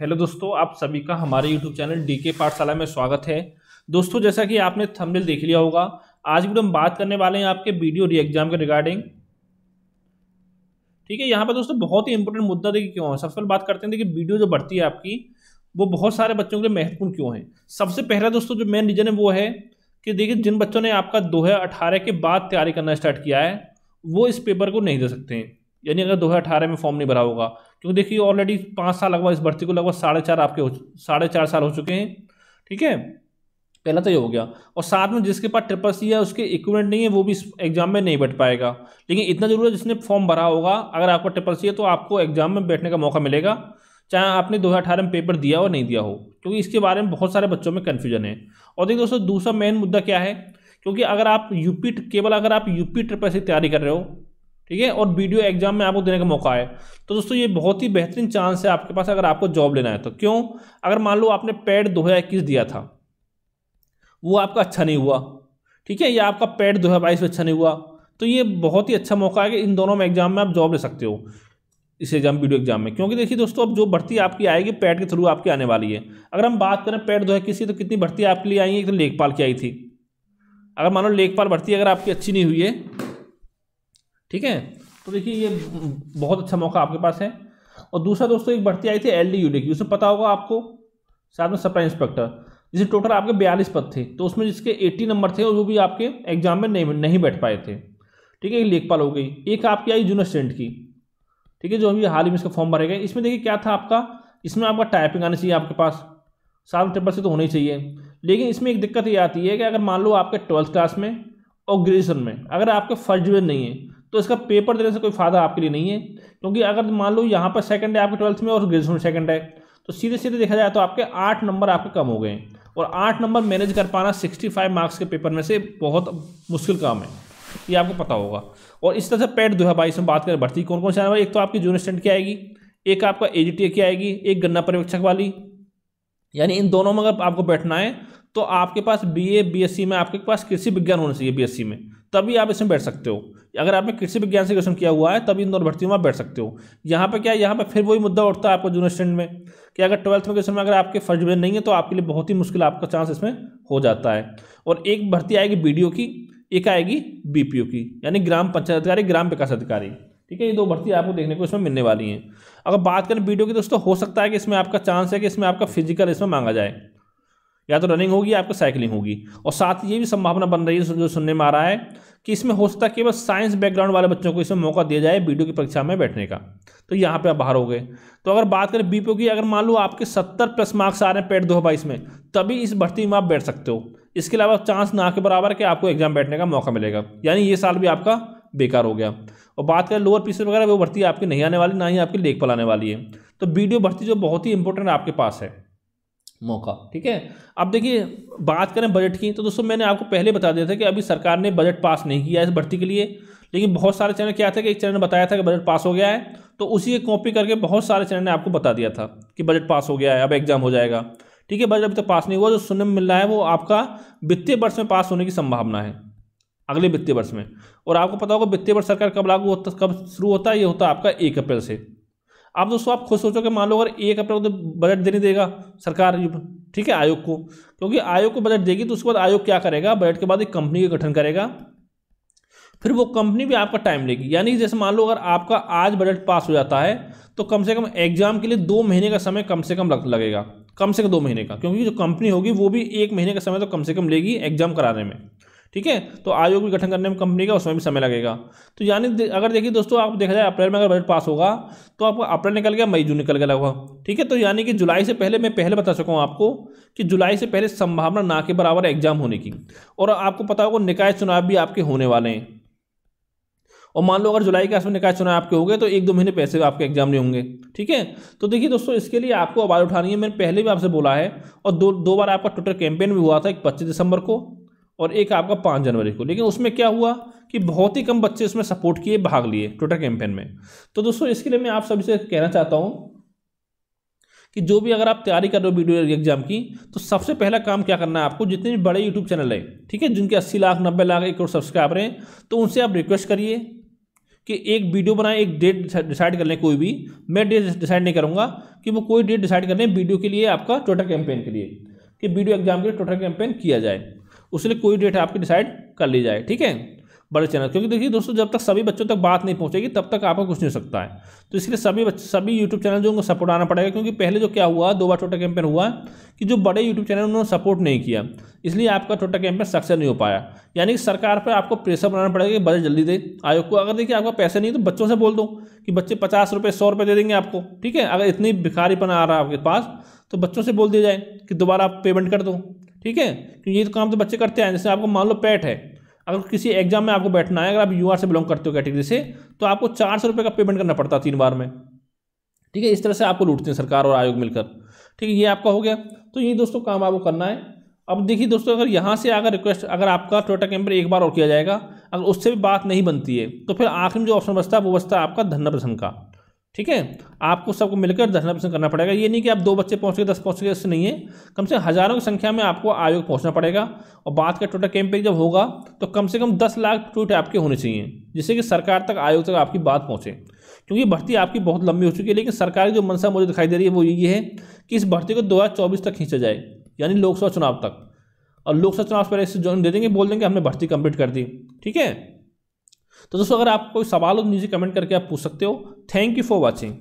hello दोस्तों आप सभी का हमारे यूट्यूब चैनल डी के पाठशाला में स्वागत है दोस्तों जैसा कि आपने थंबनेल देख लिया होगा आज भी हम बात करने वाले हैं आपके वीडियो री एग्जाम के रिगार्डिंग ठीक है यहाँ पर दोस्तों बहुत ही इंपॉर्टेंट मुद्दा देखिए क्यों है सबसे पहले बात करते हैं देखिए वीडियो जो बढ़ती है आपकी वो बहुत सारे बच्चों के लिए महत्वपूर्ण क्यों है सबसे पहला दोस्तों जो मेन रीजन है वो है कि देखिए जिन बच्चों ने आपका दो के बाद तैयारी करना स्टार्ट किया है वो इस पेपर को नहीं दे सकते हैं यानी अगर दो में फॉर्म नहीं भरा होगा क्योंकि देखिए ऑलरेडी पाँच साल लगभग इस भर्ती को लगभग साढ़े चार आपके हो साढ़े चार साल हो चुके हैं ठीक है पहला तो ये हो गया और साथ में जिसके पास ट्रिपल सी है उसके इक्विपमेंट नहीं है वो भी इस एग्जाम में नहीं बैठ पाएगा लेकिन इतना जरूर है जिसने फॉर्म भरा होगा अगर आपका ट्रिपल सी है तो आपको एग्जाम में बैठने का मौका मिलेगा चाहे आपने दो हज़ार में पेपर दिया हो नहीं दिया हो क्योंकि इसके बारे में बहुत सारे बच्चों में कन्फ्यूजन है और देखिए दोस्तों दूसरा मेन मुद्दा क्या है क्योंकि अगर आप यूपी केवल अगर आप यूपी ट्रिपल सी तैयारी कर रहे हो ठीक है और वीडियो एग्जाम में आपको देने का मौका है तो दोस्तों ये बहुत ही बेहतरीन चांस है आपके पास अगर आपको जॉब लेना है तो क्यों अगर मान लो आपने पैड दो दिया था वो आपका अच्छा नहीं हुआ ठीक है या आपका पैड दो में अच्छा नहीं हुआ तो ये बहुत ही अच्छा मौका है कि इन दोनों में एग्जाम में आप जॉब ले सकते हो इस एग्जाम वीडियो एग्जाम में क्योंकि देखिए दोस्तों अब जो भर्ती आपकी आएगी पैड के थ्रू आपकी आने वाली है अगर हम बात करें पैड दो है किसी तो कितनी भर्ती आपके लिए आई है एक तो लेखपाल की आई थी अगर मान लो लेखपाल भर्ती अगर आपकी अच्छी नहीं हुई है ठीक है तो देखिए ये बहुत अच्छा मौका आपके पास है और दूसरा दोस्तों एक भर्ती आई थी एल डी यू डी की उसमें पता होगा आपको साथ में सप्लाई इंस्पेक्टर जिसे टोटल आपके बयालीस पद थे तो उसमें जिसके एट्टी नंबर थे वो भी आपके एग्जाम में नहीं नहीं बैठ पाए थे ठीक है एक लेखपाल हो गई एक आपकी आई जूनियर स्टेंट की ठीक है जो अभी हाल ही में इसका फॉर्म भरे गए इसमें देखिए क्या था आपका इसमें आपका टाइपिंग आनी चाहिए आपके पास सात पेपर से तो होना ही चाहिए लेकिन इसमें एक दिक्कत ये आती है कि अगर मान लो आपके ट्वेल्थ क्लास में और ग्रेजुएशन में अगर आपके फर्स्ट डिवीजन नहीं है तो इसका पेपर देने से कोई फ़ायदा आपके लिए नहीं है क्योंकि अगर मान लो यहाँ पर सेकंड है आपके ट्वेल्थ में और ग्रेजुएशन सेकंड है तो सीधे सीधे देखा जाए तो आपके आठ नंबर आपके कम हो गए हैं और आठ नंबर मैनेज कर पाना सिक्सटी फाइव मार्क्स के पेपर में से बहुत मुश्किल काम है ये आपको पता होगा और इस तरह से पैट e दो हज़ार बाईस में बात करें भर्ती कौन कौन से एक तो आपकी जूनियर स्टेंट की आएगी एक आपका ए e की आएगी एक गन्ना पर्यवेक्षक वाली यानी इन दोनों में अगर आपको बैठना है तो आपके पास बी ए में आपके पास कृषि विज्ञान होना चाहिए बी में तभी आप इसमें बैठ सकते हो अगर आपने कृषि विज्ञान से क्वेश्चन किया हुआ है तभी इन दोनों भर्ती में आप बैठ सकते हो यहाँ पर क्या यहाँ पर फिर वही मुद्दा उठता है आपको जूनियर स्टैंड में कि अगर ट्वेल्थ में क्वेश्चन में अगर आपके फर्स्ट डिवीजन नहीं है तो आपके लिए बहुत ही मुश्किल आपका चांस इसमें हो जाता है और एक भर्ती आएगी बी की एक आएगी बी की यानी ग्राम पंचायत अधिकारी ग्राम विकास अधिकारी ठीक है ये दो भर्ती आपको देखने को इसमें मिलने वाली हैं अगर बात करें वीडियो की दोस्तों हो सकता है कि इसमें आपका चांस है कि इसमें आपका फिजिकल इसमें मांगा जाए या तो रनिंग होगी आपको साइकिलिंग होगी और साथ ही ये भी संभावना बन रही है जो सुनने में आ रहा है कि इसमें हो सकता है केवल साइंस बैकग्राउंड वाले बच्चों को इसमें मौका दिया जाए बीडीओ की परीक्षा में बैठने का तो यहाँ पे आप बाहर हो गए तो अगर बात करें बीपीओ की अगर मान लो आपके सत्तर प्लस मार्क्स आ रहे हैं पेट दो बाईस में तभी इस भर्ती में आप बैठ सकते हो इसके अलावा चांस ना के बराबर कि आपको एग्जाम बैठने का मौका मिलेगा यानी ये साल भी आपका बेकार हो गया और बात करें लोअर पीसी वगैरह वो भर्ती आपकी नहीं आने वाली ना ही आपकी लेख पर आने वाली है तो बीडियो भर्ती जो बहुत ही इंपॉर्टेंट आपके पास है मौका ठीक है अब देखिए बात करें बजट की तो दोस्तों मैंने आपको पहले बता दिया था कि अभी सरकार ने बजट पास नहीं किया है इस भर्ती के लिए लेकिन बहुत सारे चैनल क्या था कि एक चैनल ने बताया था कि बजट पास हो गया है तो उसी की कॉपी करके बहुत सारे चैनल ने आपको बता दिया था कि बजट पास हो गया है अब एग्जाम हो जाएगा ठीक है बजट अभी तक तो पास नहीं हुआ जो सुनने में मिल रहा है वो आपका वित्तीय वर्ष में पास होने की संभावना है अगले वित्तीय वर्ष में और आपको पता होगा वित्तीय वर्ष सरकार कब लागू होता कब शुरू होता है ये होता है आपका एक अप्रैल से अब दोस्तों आप खुद सोचो कि मान लो अगर एक अप्रैल को तो बजट देने देगा सरकार ठीक है आयोग को क्योंकि आयोग को बजट देगी तो उसके बाद आयोग क्या करेगा बजट के बाद एक कंपनी का गठन करेगा फिर वो कंपनी भी आपका टाइम लेगी यानी जैसे मान लो अगर आपका आज बजट पास हो जाता है तो कम से कम एग्जाम के लिए दो महीने का समय कम से कम लगेगा कम से कम दो महीने का क्योंकि जो कंपनी होगी वो भी एक महीने का समय तो कम से कम लेगी एग्जाम कराने में ठीक है तो आयोग भी गठन करने में कंपनी का उसमें भी समय लगेगा तो यानी अगर देखिए दोस्तों आप देखा जाए अप्रैल में अगर बजट पास होगा तो आपको अप्रैल निकल गया मई जून निकल गया लगभग ठीक है तो यानी कि जुलाई से पहले मैं पहले बता सकूँ हूँ आपको कि जुलाई से पहले संभावना ना के बराबर एग्जाम होने की और आपको पता होगा निकाय चुनाव भी आपके होने वाले हैं और मान लो अगर जुलाई के आसपास निकाय चुनाव आपके हो गए तो एक दो महीने पैसे आपके एग्जाम नहीं होंगे ठीक है तो देखिए दोस्तों इसके लिए आपको आवाज़ उठानी है मैंने पहले भी आपसे बोला है और दो दो बार आपका ट्विटर कैंपेन भी हुआ था एक पच्चीस दिसंबर को और एक आपका पाँच जनवरी को लेकिन उसमें क्या हुआ कि बहुत ही कम बच्चे इसमें सपोर्ट किए भाग लिए ट्विटर कैंपेन में तो दोस्तों इसके लिए मैं आप सभी से कहना चाहता हूँ कि जो भी अगर आप तैयारी कर रहे हो वीडियो एग्जाम की तो सबसे पहला काम क्या करना है आपको जितने भी बड़े यूट्यूब चैनल हैं ठीक है जिनके अस्सी लाख नब्बे लाख एक करोड़ सब्सक्राइबर हैं तो उनसे आप रिक्वेस्ट करिए कि एक वीडियो बनाए एक डेट डिसाइड कर लें कोई भी मैं डेट डिसाइड नहीं करूँगा कि वो कोई डेट डिसाइड कर लें वीडियो के लिए आपका ट्विटर कैंपेन के लिए कि वीडियो एग्जाम के लिए ट्विटर कैंपेन किया जाए उसके लिए कोई डेट आपकी डिसाइड कर ली जाए ठीक है बड़े चैनल क्योंकि देखिए दोस्तों जब तक सभी बच्चों तक बात नहीं पहुंचेगी तब तक आपको कुछ नहीं हो सकता है तो इसलिए सभी बच्चे सभी यूट्यूब चैनल जो उनको सपोर्ट आना पड़ेगा क्योंकि पहले जो क्या हुआ दो बार छोटा कैंपेन हुआ कि जो बड़े यूट्यूब चैनल उन्होंने सपोर्ट नहीं किया इसलिए आपका छोटा कैंपेन सक्सेस नहीं हो पाया यानी कि सरकार पर आपको प्रेशर बनाना पड़ेगा कि बजट जल्दी दे आयोग को अगर देखिए आपका पैसे नहीं तो बच्चों से बोल दो कि बच्चे पचास रुपये सौ रुपये दे देंगे आपको ठीक है अगर इतनी भिखारीपन आ रहा है आपके पास तो बच्चों से बोल दिया जाए कि दोबारा आप पेमेंट कर दो ठीक है क्योंकि तो ये तो काम तो बच्चे करते हैं जैसे आपको मान लो पैट है अगर किसी एग्जाम में आपको बैठना है अगर आप यू से बिलोंग करते हो कैटेगरी से तो आपको चार सौ रुपये का पेमेंट करना पड़ता है तीन बार में ठीक है इस तरह से आपको लूटते हैं सरकार और आयोग मिलकर ठीक है ये आपका हो गया तो ये दोस्तों काम आपको करना है अब देखिए दोस्तों अगर यहाँ से अगर रिक्वेस्ट अगर आपका टोटा कैंपर एक बार और किया जाएगा अगर उससे भी बात नहीं बनती है तो फिर आखिर में जो ऑप्शन बचता है वो बचता है आपका धन्ना प्रसन्न का ठीक है आपको सबको मिलकर दस परसेंट करना पड़ेगा ये नहीं कि आप दो बच्चे पहुँच गए दस पहुँच गए इससे नहीं है कम से कम हज़ारों की संख्या में आपको आयोग पहुँचना पड़ेगा और बात का टोटल कैंपेन जब होगा तो कम से कम दस लाख ट्वीट आपके होने चाहिए जिससे कि सरकार तक आयोग तक आपकी बात पहुँचे क्योंकि भर्ती आपकी बहुत लंबी हो चुकी है लेकिन सरकार की जो मनसा मुझे दिखाई दे रही है वो ये है कि इस भर्ती को दो तक खींचा जाए यानी लोकसभा चुनाव तक और लोकसभा चुनाव पर ऐसे ज्वाइन दे देंगे बोल देंगे हमने भर्ती कंप्लीट कर दी ठीक है तो दोस्तों अगर आप कोई सवाल हो तो मुझे कमेंट करके आप पूछ सकते हो थैंक यू फॉर वॉचिंग